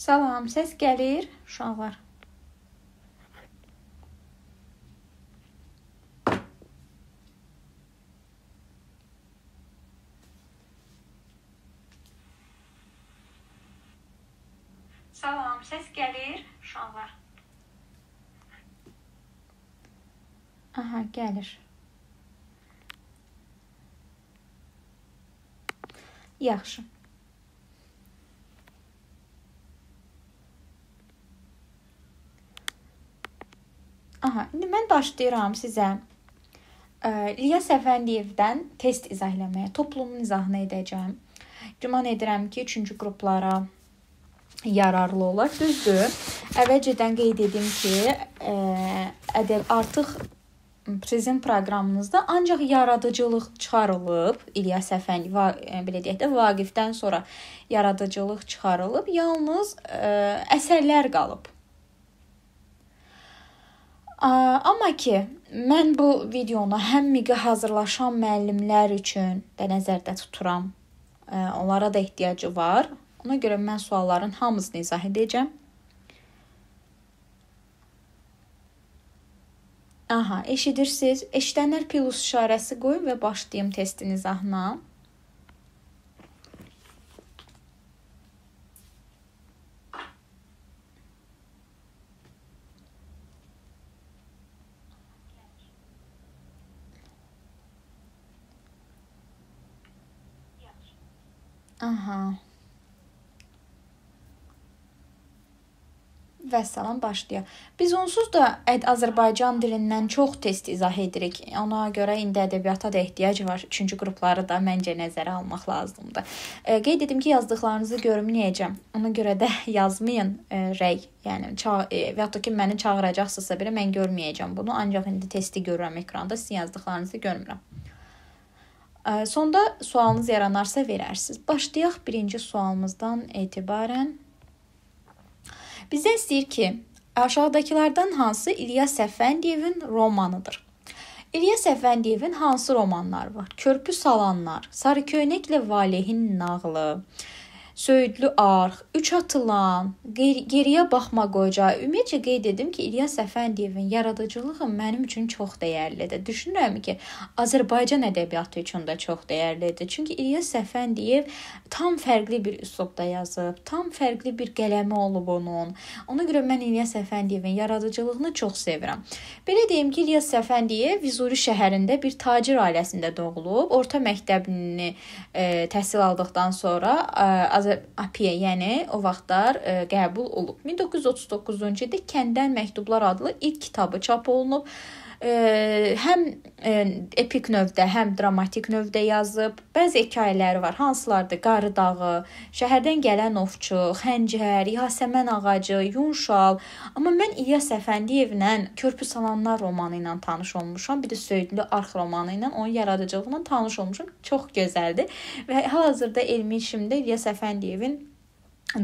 Salam, səs gəlir, uşaqlar. Salam, səs gəlir, uşaqlar. Aha, gəlir. Yaxşı. Aha, indi mən başlayıram sizə İlyas Əfəndiyevdən test izah eləməyə, toplumun izahını edəcəm. Güman edirəm ki, 3-cü qruplara yararlı olar. Düzdür. Əvvəlcədən qeyd edim ki, ə, ədəb artıq prezent proqramımızda ancaq yaradıcılıq çıxarılıb. İlyas Əfəndi va, belə deyək də Vaqifdən sonra yaradıcılıq çıxarılıb. Yalnız ə, əsərlər qalıb Amma ki, mən bu videonu həm miqə hazırlaşan müəllimlər üçün də nəzərdə tuturam. Onlara da ehtiyacı var. Ona görə mən sualların hamısını izah edəcəm. Aha, eşidirsiz? Eşidənlər plus işarəsi qoyun və başlayım testin izahına. Aha. Vəssalam başlayaq. Biz onsuz da əd Azərbaycan dilindən çox test izah edirik. Ona görə indi ədəbiyyata da ehtiyac var. 3-cü qrupları da məncə nəzərə almaq lazımdır. E, qeyd etdim ki, yazdıqlarınızı görməyəcəm. Ona görə də yazmayın e, rəy. Yəni çağ e, və hətta ki məni çağıracaqsınızsa belə mən görməyəcəm bunu. Ancaq indi testi görürəm ekranda. Sizin yazdıqlarınızı görmürəm. Sonda sualınız yaranarsa verərsiniz. Başlayaq birinci sualımızdan etibarən. Bizə istəyir ki, aşağıdakılardan hansı İlyas Əfəndiyevin romanıdır? İlyas Əfəndiyevin hansı romanları var? Körpü salanlar, Sarı köynəklə Valehin nağılı, söyüdlü arx, üç atılan, ger geriyə baxma qoca. Ümumiyyətcə qeyd edim ki, İlyas Əfəndiyevin yaradıcılığı mənim üçün çox dəyərlidir. Düşünürəm ki, Azərbaycan ədəbiyyatı üçün də çox dəyərlidir. Çünki İlyas Əfəndiyev tam fərqli bir üslubda yazıb, tam fərqli bir qələmi olub onun. Ona görə mən İlyas Əfəndiyevin yaradıcılığını çox sevirəm. Belə deyim ki, İlyas Əfəndiyev Füzuli şəhərində bir tacir ailəsində doğulub, orta məktəbini e, təhsil aldıqdan sonra e, Azərbaycan API, yəni o vaxtlar ə, e, qəbul olub. 1939-cu ildə Kəndən məktublar adlı ilk kitabı çap olunub həm e, epik növdə, həm dramatik növdə yazıb. Bəzi hekayələri var. Hansılardır? Qarı dağı, Şəhərdən gələn ovçu, Xəncər, Yasəmən ağacı, Yunşal. Amma mən İlyas Əfəndiyevlə Körpü salanlar romanı ilə tanış olmuşam. Bir də Söyüdlü arx romanı ilə onun yaradıcılığından tanış olmuşam. Çox gözəldir və hal-hazırda elmi işimdə İlyas Əfəndiyevin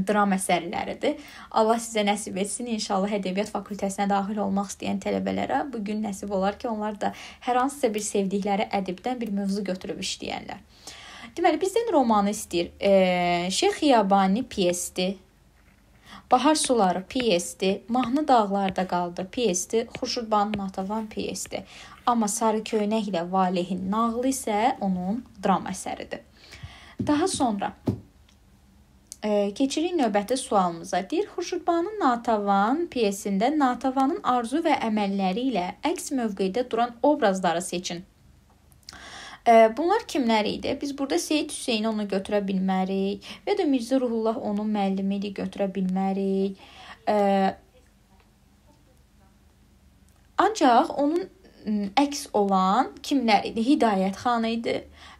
dram əsərləridir. Allah sizə nəsib etsin. İnşallah ədəbiyyat fakültəsinə daxil olmaq istəyən tələbələrə bu gün nəsib olar ki, onlar da hər hansısa bir sevdikləri ədibdən bir mövzu götürüb işləyənlər. Deməli, bizdən romanı istəyir. E, Şeyx Xiyabani pyesdir. Bahar suları pyesdir. Mahnı dağlarda qaldı pyesdir. Xurşud Banu Natavan pyesdir. Amma Sarı köynəklə Valehin nağlı isə onun dram əsəridir. Daha sonra Keçirik növbəti sualımıza. Deyir Xurşudbanın Natavan pyesində Natavanın arzu və əməlləri ilə əks mövqedə duran obrazları seçin. Bunlar kimlər idi? Biz burada Seyid Hüseyni onu götürə bilmərik və də Mirzə Ruhullah onun müəllimi idi götürə bilmərik. Ancaq onun əks olan kimlər idi? Hidayət xan idi,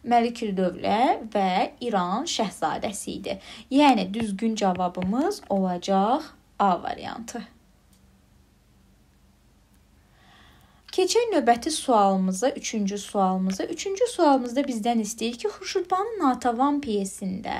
Məliküldövlə və İran şahzadəsi idi. Yəni düzgün cavabımız olacaq A variantı. Keçək növbəti sualımıza, üçüncü sualımıza. Üçüncü sualımızda bizdən istəyir ki, Xurşudbanu Natəvan pyesində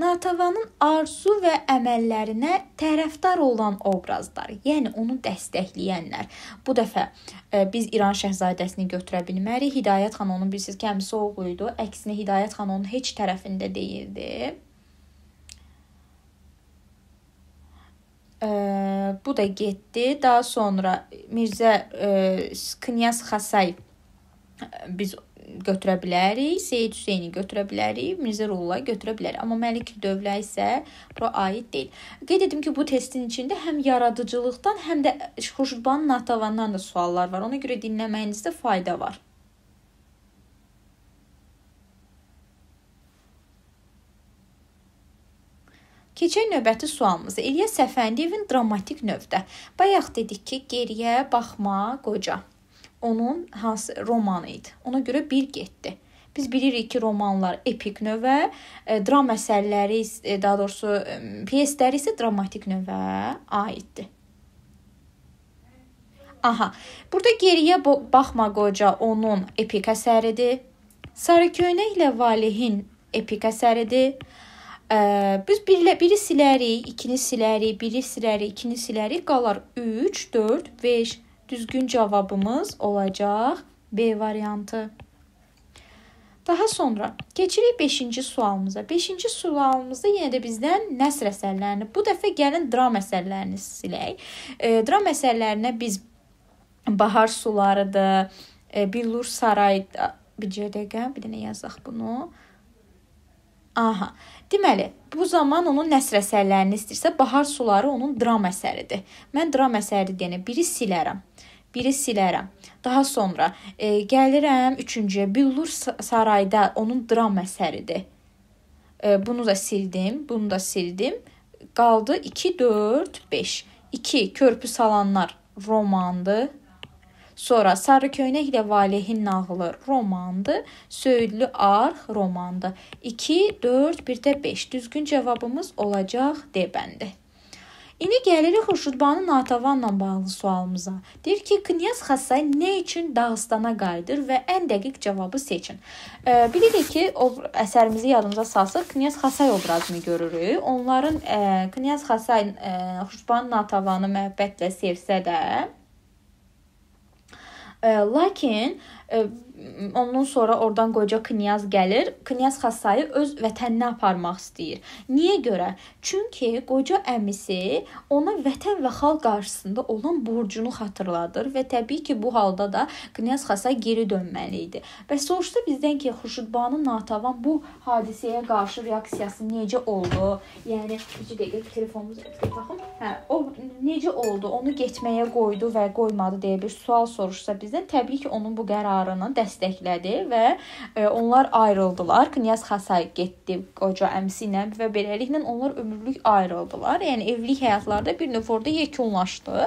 Natavanın arzu və əməllərinə tərəfdar olan obrazlar, yəni onu dəstəkləyənlər. Bu dəfə ə, e, biz İran şəhzadəsini götürə bilmərik. Hidayət xan onun bilirsiniz ki, əmisi oğlu idi. Əksinə Hidayət xan onun heç tərəfində deyildi. Ə, e, bu da getdi. Daha sonra Mirzə ə, e, Knyaz Xasayev biz götürə bilərik, Seyid Hüseyni götürə bilərik, Mirzə Rulla götürə bilərik. Amma Məlik Dövlə isə bura aid deyil. Qeyd etdim ki, bu testin içində həm yaradıcılıqdan, həm də Xurşudbanu Natavandan da suallar var. Ona görə dinləməyinizdə fayda var. Keçək növbəti sualımıza. İlya Səfəndiyevin dramatik növdə. Bayaq dedik ki, geriyə baxma, qoca onun hansı romanı idi. Ona görə bir getdi. Biz bilirik ki, romanlar epik növə, e, dram əsərləri, e, daha doğrusu e, pyesləri isə dramatik növə aiddir. Aha. Burada geriyə baxma qoca onun epik əsəridir. Sarı köynəklə Valihin epik əsəridir. Ə, e, biz birlə, biri silərik, ikini silərik, biri silərik, ikini silərik, qalar 3, 4, 5 Düzgün cavabımız olacaq B variantı. Daha sonra keçirik 5-ci sualımıza. 5-ci sualımızda yenə də bizdən nəsr əsərlərini, bu dəfə gəlin dram əsərlərini silək. E, dram əsərlərinə biz Bahar sularıdır, e, Billur saray bir dəqiqə, bir dənə yazaq bunu. E, Aha. Deməli, bu zaman onun nəsr əsərlərini istəyirsə, bahar suları onun dram əsəridir. Mən dram əsəri deyəni biri silərəm biri silərəm. Daha sonra e, gəlirəm üçüncüyə. Billur sarayda onun dram əsəridir. E, bunu da sildim, bunu da sildim. Qaldı 2 4 5. 2 körpü salanlar romandır. Sonra Sarı Köynək ilə Valehin nağılı romandır. Söyüdlü Arx romandır. 2, 4, bir də 5. Düzgün cavabımız olacaq D bəndi. İndi gəlirik Xurşudbanu Natavanla bağlı sualımıza. Deyir ki, Knyaz Xasay nə üçün Dağıstana qayıdır və ən dəqiq cavabı seçin. E, bilirik ki, o əsərimizi yadımıza salsaq, Knyaz Xasay obrazını görürük. Onların e, Knyaz Xasay e, Xurşudbanu Natavanı məhəbbətlə sevsə də, lakin ondan sonra oradan qoca knyaz gəlir. Knyaz Xasayı öz vətəninə aparmaq istəyir. Niyə görə? Çünki qoca əmisi ona vətən və xalq qarşısında olan borcunu xatırladır və təbii ki, bu halda da Knyaz Xasay geri dönməli idi. Və soruşdu bizdən ki, Xurşudbanın Natavan bu hadisəyə qarşı reaksiyası necə oldu? Yəni bir dəqiqə telefonumuzu baxım. Hə, o necə oldu? Onu getməyə qoydu və qoymadı deyə bir sual soruşsa bizdən təbii ki, onun bu qərarını dəstəkləyəcəyik dəstəklədi və e, onlar ayrıldılar. Knyaz Xasay getdi qoca əmisi ilə və beləliklə onlar ömürlük ayrıldılar. Yəni evlilik həyatları da bir növ orada yekunlaşdı.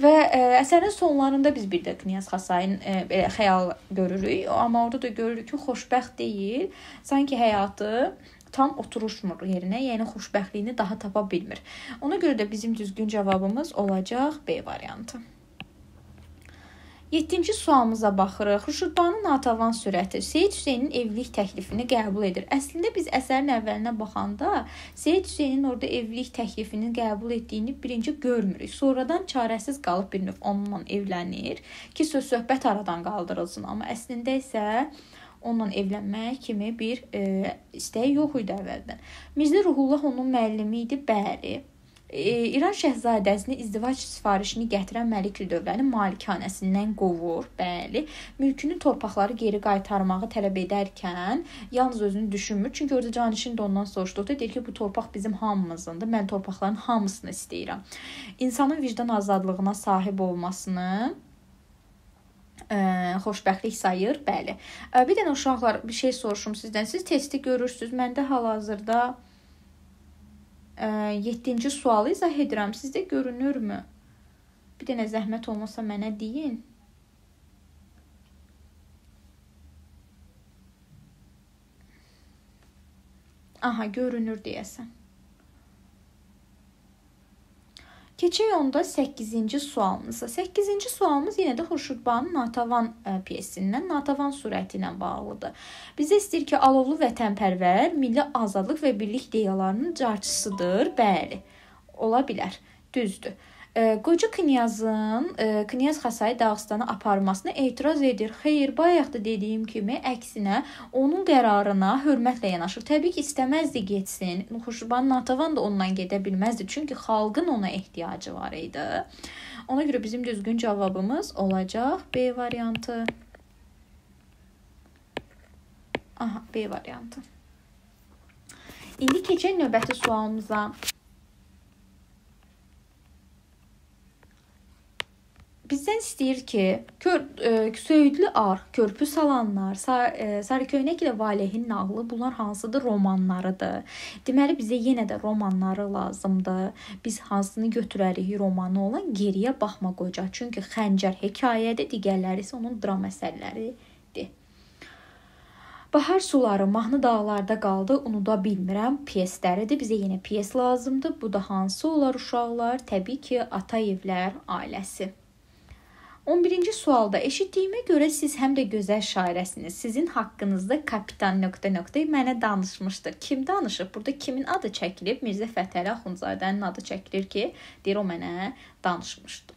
Və ə, e, əsərin sonlarında biz bir də Knyaz Xasayın ə, e, belə xəyal görürük, amma orada da görürük ki, xoşbəxt deyil. Sanki həyatı tam oturuşmur yerinə, yəni xoşbəxtliyini daha tapa bilmir. Ona görə də bizim düzgün cavabımız olacaq B variantı. 7-ci sualımıza baxırıq. Rüşudbanın Natəvan sürəti Seyid Hüseynin evlilik təklifini qəbul edir. Əslində biz əsərin əvvəlinə baxanda Seyid Hüseynin orada evlilik təklifini qəbul etdiyini birinci görmürük. Sonradan çarəsiz qalıb bir növ onunla evlənir ki, söz-söhbət aradan qaldırılsın. Amma əslində isə onunla evlənmək kimi bir e, istəyi yox idi əvvəldən. Mirzə Ruhullah onun müəllimi idi, bəri. E, İran şəhzadəsini izdivac sifarişini gətirən Məlikli dövlənin malikanəsindən qovur. Bəli, mülkünü, torpaqları geri qaytarmağı tələb edərkən yalnız özünü düşünmür. Çünki orada canişin də ondan soruşduqda deyir ki, bu torpaq bizim hamımızındır. Mən torpaqların hamısını istəyirəm. İnsanın vicdan azadlığına sahib olmasını ə, e, xoşbəxtlik sayır. Bəli. E, bir dənə uşaqlar bir şey soruşum sizdən. Siz testi görürsüz. Məndə hal-hazırda 7-ci sualı izah edirəm. Sizdə görünürmü? Bir dənə zəhmət olmasa mənə deyin. Aha, görünür deyəsən. Keçək onda 8-ci sualımıza. 8-ci sualımız yenə də Xurşudbanın Natavan e, pyesindən, Natavan surəti ilə bağlıdır. Bizə istəyir ki, alovlu vətənpərvər, milli azadlıq və birlik ideyalarının carçısıdır. Bəli, ola bilər. Düzdür. Qoca knyazın e, knyaz Xasayı Dağıstana aparmasına etiraz edir. Xeyr, bayaq da dediyim kimi, əksinə onun qərarına hörmətlə yanaşır. Təbii ki, istəməzdi getsin. Nuxuşban Natavan da ondan gedə bilməzdi, çünki xalqın ona ehtiyacı var idi. Ona görə bizim düzgün cavabımız olacaq B variantı. Aha, B variantı. İndi keçək növbəti sualımıza. bizdən istəyir ki, kör, e, söyüdlü ar, körpü salanlar, sar, e, Sarıköynəklə Valehin nağılı bunlar hansıdır romanlarıdır. Deməli bizə yenə də romanları lazımdır. Biz hansını götürərik romanı olan geriyə baxma qoca. Çünki xəncər hekayədir, digərləri isə onun dram əsərləridir. Bahar suları mahnı dağlarda qaldı, unuda bilmirəm. Pyesləridir. Bizə yenə pyes lazımdır. Bu da hansı olar uşaqlar? Təbii ki, Atayevlər ailəsi. 11-ci sualda eşitdiyimə görə siz həm də gözəl şairəsiniz. Sizin haqqınızda kapitan nöqtə nöqtə mənə danışmışdı. Kim danışıb? Burada kimin adı çəkilib? Mirzə Fətəli Axundzadənin adı çəkilir ki, deyir o mənə danışmışdı.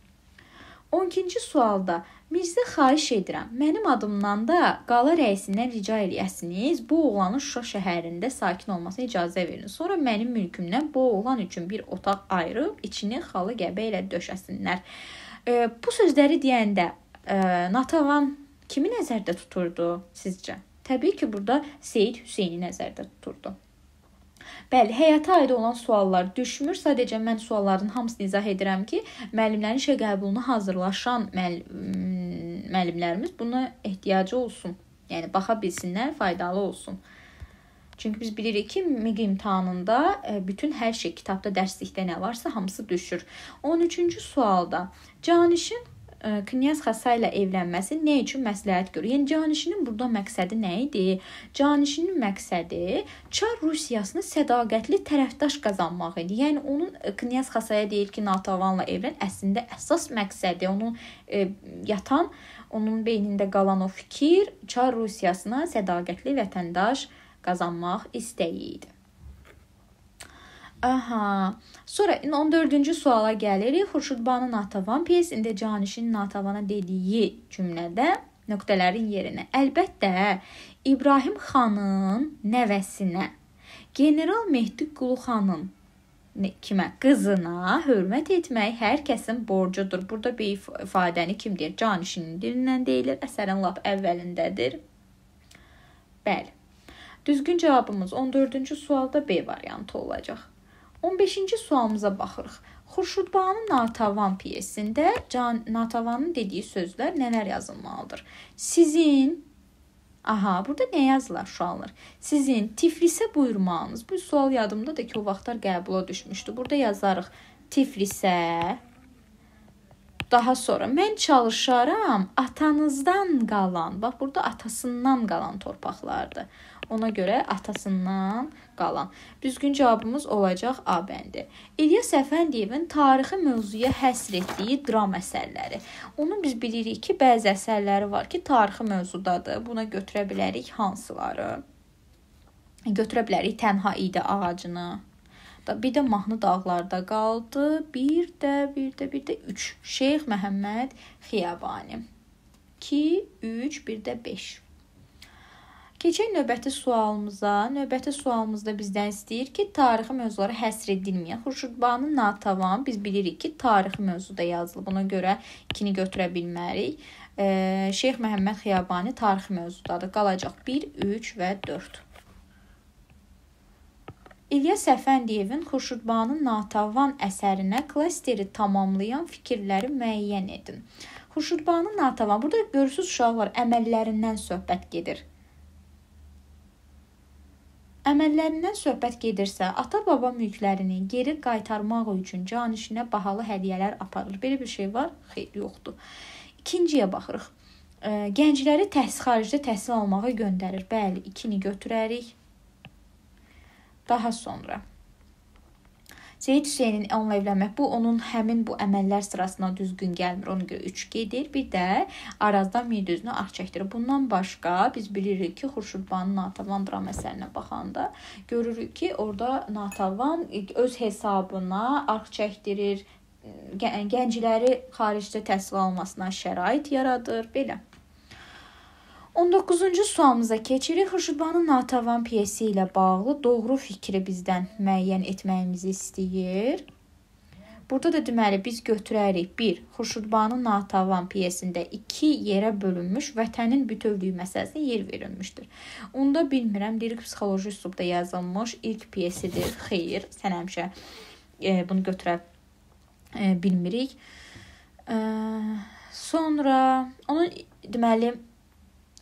12-ci sualda Mirzə xahiş edirəm, mənim adımdan da qala rəisindən rica eləyəsiniz, bu oğlanın Şuşa şəhərində sakin olmasına icazə verin. Sonra mənim mülkümdən bu oğlan üçün bir otaq ayırıb içini xalı qəbə ilə döşəsinlər. E, bu sözləri deyəndə e, Natavan kimi nəzərdə tuturdu sizcə? Təbii ki, burada Seyid Hüseyni nəzərdə tuturdu. Bəli, həyata aid olan suallar düşmür. Sadəcə mən sualların hamısını izah edirəm ki, müəllimlərin işə qəbuluna hazırlaşan müəll müəllimlərimiz buna ehtiyacı olsun. Yəni baxa bilsinlər, faydalı olsun. Çünki biz bilirik ki, MİQ imtahanında e, bütün hər şey kitabda dərslikdə nə varsa hamısı düşür. 13-cü sualda Canişin e, Knyaz Xasa ilə evlənməsi nə üçün məsləhət görür? Yəni Canişinin burada məqsədi nə idi? Canişinin məqsədi Çar Rusiyasını sədaqətli tərəfdaş qazanmaq idi. Yəni onun e, Knyaz Xasaya deyir ki, Natavanla evlən. Əslində əsas məqsədi onun e, yatan, onun beynində qalan o fikir Çar Rusiyasına sədaqətli vətəndaş qazanmaq qazanmaq istəyi idi. Aha. Sonra 14-cü suala gəlirik. Xurşudbanu Natavan pyesində Canişin Natavana dediyi cümlədə nöqtələrin yerinə əlbəttə İbrahim xanın nəvəsinə General Mehdi Quluxanın kimə qızına hörmət etmək hər kəsin borcudur. Burada bir if ifadəni kim deyir? Canişinin dilindən deyilir. Əsərin lap əvvəlindədir. Bəli. Düzgün cavabımız 14-cü sualda B variantı olacaq. 15-ci sualımıza baxırıq. Xurşudbanu Natavan pyesində Can Natavanın dediyi sözlər nələr yazılmalıdır? Sizin Aha, burada nə yazılar uşaqlar? Sizin Tiflisə buyurmağınız. Bu sual yadımda da ki, o vaxtlar qəbula düşmüşdü. Burada yazarıq Tiflisə. Daha sonra mən çalışaram atanızdan qalan. Bax, burada atasından qalan torpaqlardır. Ona görə atasından qalan. Düzgün cavabımız olacaq A bəndi. İlyas Əfəndiyevin tarixi mövzuya həsr etdiyi dram əsərləri. Onun biz bilirik ki, bəzi əsərləri var ki, tarixi mövzudadır. Buna götürə bilərik hansıları? Götürə bilərik Tənha idi ağacını. Bir də mahnı dağlarda qaldı. Bir də, bir də, bir də 3. Şeyx Məhəmməd Xiyabani. 2, 3, bir də 5. Keçək növbəti sualımıza. Növbəti sualımızda bizdən istəyir ki, tarixi mövzulara həsr edilməyən Xurşudbanu Natavan biz bilirik ki, tarixi mövzuda yazılıb. Buna görə 2-ni götürə bilmərik. E, Şeyx Məhəmməd Xiyabani tarixi mövzudadır. Qalacaq 1, 3 və 4. İlya Səfəndiyevin Xurşudbanu Natavan əsərinə klasteri tamamlayan fikirləri müəyyən edin. Xurşudbanu Natavan burada görürsüz uşaqlar əməllərindən söhbət gedir. Əməllərindən söhbət gedirsə, ata-baba mülklərini geri qaytarmaq üçün canişinə bahalı hədiyyələr aparır. Belə bir şey var? Xeyr, yoxdur. İkinciyə baxırıq. Gəncləri təhsil xaricdə təhsil almağa göndərir. Bəli, ikini götürərik. Daha sonra Seyid Hüseynin onunla evlənmək bu onun həmin bu əməllər sırasına düzgün gəlmir. Ona görə 3 gedir. Bir də Arazdan Mirdüzünü ağ ah çəkdirir. Bundan başqa biz bilirik ki, Xurşudbanın Natəvan dram əsərinə baxanda görürük ki, orada Natəvan öz hesabına arx çəkdirir, gəncləri xaricdə təhsil almasına şərait yaradır. Belə 19-cu sualımıza keçirik. Xuşubanın Natavan pyesi ilə bağlı doğru fikri bizdən müəyyən etməyimizi istəyir. Burada da deməli biz götürərik 1. Xuşubanın Natavan pyesində 2 yerə bölünmüş vətənin bütövlüyü məsələsinə yer verilmişdir. Onda bilmirəm lirik psixoloji üslubda yazılmış ilk pyesidir. Xeyr, sən həmişə e, bunu götürə e, bilmirik. E, sonra onun deməli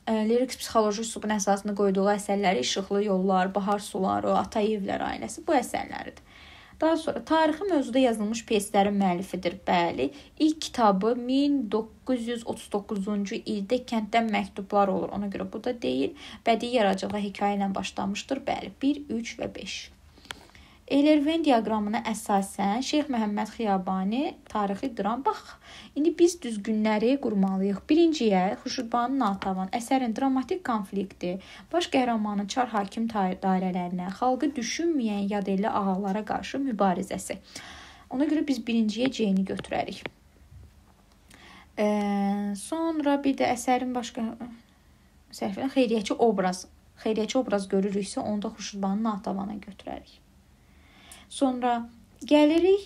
lirik psixoloji üslubun əsasını qoyduğu əsərləri İşıqlı yollar, Bahar suları, Atayevlər ailəsi bu əsərləridir. Daha sonra tarixi mövzuda yazılmış pyeslərin müəllifidir. Bəli, ilk kitabı 1939-cu ildə Kənddən məktublar olur. Ona görə bu da deyil. Bədii yaradıcılığa hekayə ilə başlamışdır. Bəli, 1, 3 və 5. Eylerven diaqramına əsasən Şeyx Məhəmməd Xiyabani tarixi dram bax, indi biz düzgünləri qurmalıyıq. Birinciyə Xuşubanın Natavan əsərin dramatik konflikti, baş qəhrəmanın çar hakim dairələrinə, xalqı düşünməyən yadelli ağalara qarşı mübarizəsi. Ona görə biz birinciyə Ceyni götürərik. E, sonra bir də əsərin başqa səhifə xeyriyyəçi obraz. Xeyriyyəçi obraz görürüksə, onda Xurşudbanı Natavana götürərik. Sonra gəlirik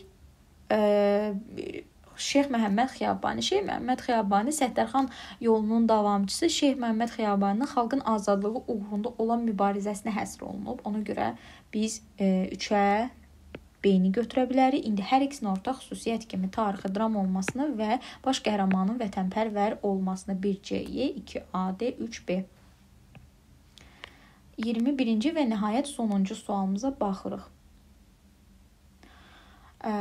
ə, e, Şeyx Məhəmməd Xiyabani, Şeyx Məhəmməd Xiyabani Səttərxan yolunun davamçısı Şeyx Məhəmməd Xiyabani xalqın azadlığı uğrunda olan mübarizəsinə həsr olunub. Ona görə biz 3-ə e, beyni götürə bilərik. İndi hər ikisinin ortaq xüsusiyyət kimi tarixi dram olmasını və baş qəhrəmanın vətənpərvər olmasını 1C-yə, 2A-D, 3B. 21-ci və nəhayət sonuncu sualımıza baxırıq. Ə,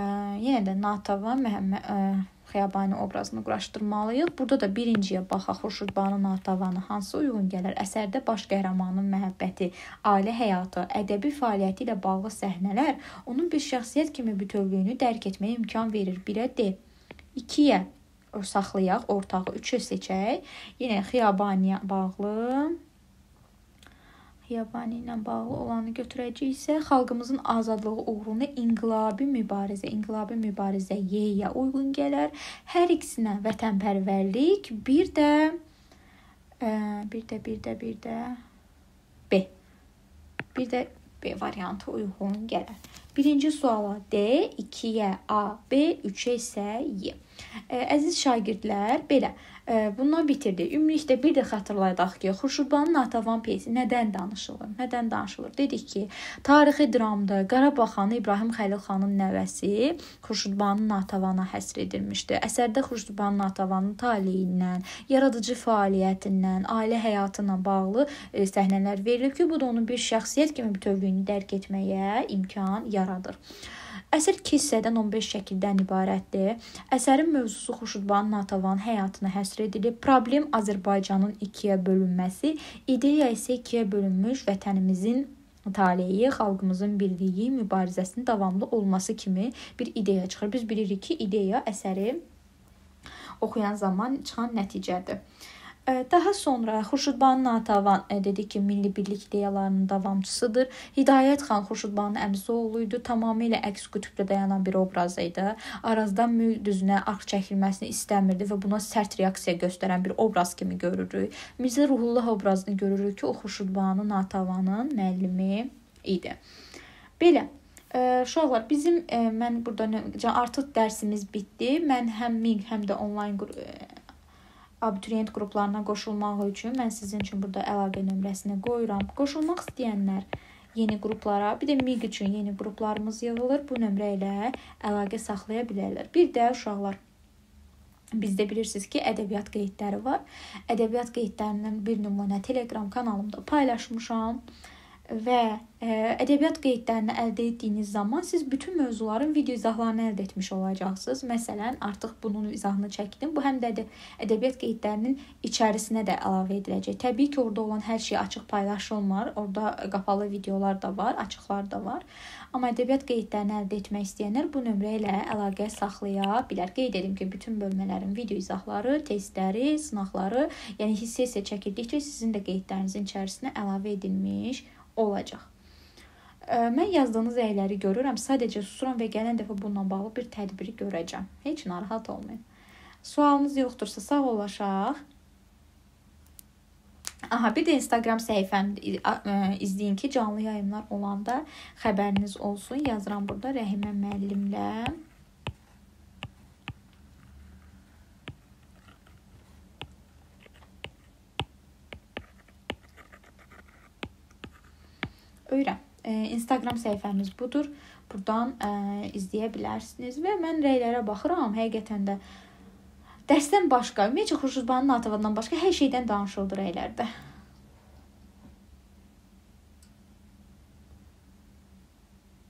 yenə də Natava Məhəmməd ə, Xiyabani obrazını quraşdırmalıyıq. Burada da birinciyə baxaq Xurşudbanu Natavanı hansı uyğun gələr? Əsərdə baş qəhrəmanın məhəbbəti, ailə həyatı, ədəbi fəaliyyəti ilə bağlı səhnələr onun bir şəxsiyyət kimi bütövlüyünü dərk etməyə imkan verir. 1-ə D, 2-yə saxlayaq, ortağı 3-ü seçək. Yenə Xiyabaniyə bağlı Xiyabani ilə bağlı olanı götürəcəksə, xalqımızın azadlığı uğrunda inqilabi mübarizə, inqilabi mübarizə yeyə uyğun gələr. Hər ikisinə vətənpərvərlik, bir də ə, e, bir də bir də bir də B. Bir də B variantı uyğun gələr. Birinci suala D, 2-yə A, B, 3-ə isə Y. Əziz şagirdlər, belə e, bundan bitirdik. Ümumilikdə bir də xatırladaq ki, Xurşudbanın Atavan pyesi nədən danışılır? Nədən danışılır? Dedik ki, tarixi dramda Qarabağ xanı İbrahim Xəlilxanın nəvəsi Xurşudbanın Atavana həsr edilmişdi. Əsərdə Xurşudbanın Atavanın taleyindən, yaradıcı fəaliyyətindən, ailə həyatı ilə bağlı e, səhnələr verilib ki, bu da onun bir şəxsiyyət kimi bütövlüyünü dərk etməyə imkan yaradır. Əsər 2 hissədən 15 şəkildən ibarətdir. Əsərin mövzusu Xurşudbanu Natəvan həyatına həsr edilib. Problem Azərbaycanın ikiyə bölünməsi, ideya isə ikiyə bölünmüş vətənimizin taleyi, xalqımızın birliyi, mübarizəsinin davamlı olması kimi bir ideya çıxır. Biz bilirik ki, ideya əsəri oxuyan zaman çıxan nəticədir. Daha sonra Xurşudbanu Natavan e, dedi ki, milli birlik ideyalarının davamçısıdır. Hidayət xan Xurşudbanu əmisi oğlu idi. Tamamilə əks qütbdə dayanan bir obraz idi. Arazdan mül düzünə arx çəkilməsini istəmirdi və buna sərt reaksiya göstərən bir obraz kimi görürük. Mirzə Ruhullah obrazını görürük ki, o Xurşudbanu Natavanın müəllimi idi. Belə e, uşaqlar bizim e, mən burada artıq dərsimiz bitdi. Mən həm MİQ, həm də onlayn abituriyent qruplarına qoşulmaq üçün mən sizin üçün burada əlaqə nömrəsini qoyuram. Qoşulmaq istəyənlər yeni qruplara, bir də MIQ üçün yeni qruplarımız yığılır. Bu nömrə ilə əlaqə saxlaya bilərlər. Bir də uşaqlar Bizdə bilirsiniz ki, ədəbiyyat qeydləri var. Ədəbiyyat qeydlərindən bir nümunə Telegram kanalımda paylaşmışam və ə, e, ədəbiyyat qeydlərini əldə etdiyiniz zaman siz bütün mövzuların video izahlarını əldə etmiş olacaqsınız. Məsələn, artıq bunun izahını çəkdim. Bu həm də ədəbiyyat qeydlərinin içərisinə də əlavə ediləcək. Təbii ki, orada olan hər şey açıq paylaşılmır. Orada qapalı videolar da var, açıqlar da var. Amma ədəbiyyat qeydlərini əldə etmək istəyənlər bu nömrə ilə əlaqə saxlaya bilər. Qeyd edim ki, bütün bölmələrin video izahları, testləri, sınaqları, yəni hissə-hissə çəkildikcə sizin də qeydlərinizin içərisinə əlavə edilmiş olacaq. Mən yazdığınız əyləri görürəm, sadəcə susuram və gələn dəfə bununla bağlı bir tədbiri görəcəm. Heç narahat olmayın. Sualınız yoxdursa sağollaşaq. Aha, bir də Instagram səhifəmi izləyin ki, canlı yayımlar olanda xəbəriniz olsun. Yazıram burada Rəhimə müəllimlə. öyrən. E, Instagram səhifəmiz budur. Burdan ə, e, izləyə bilərsiniz və mən rəylərə baxıram. Həqiqətən də dərsdən başqa, ümumiyyətlə Xurşudbanu Natovandan başqa hər şeydən danışıldı rəylərdə.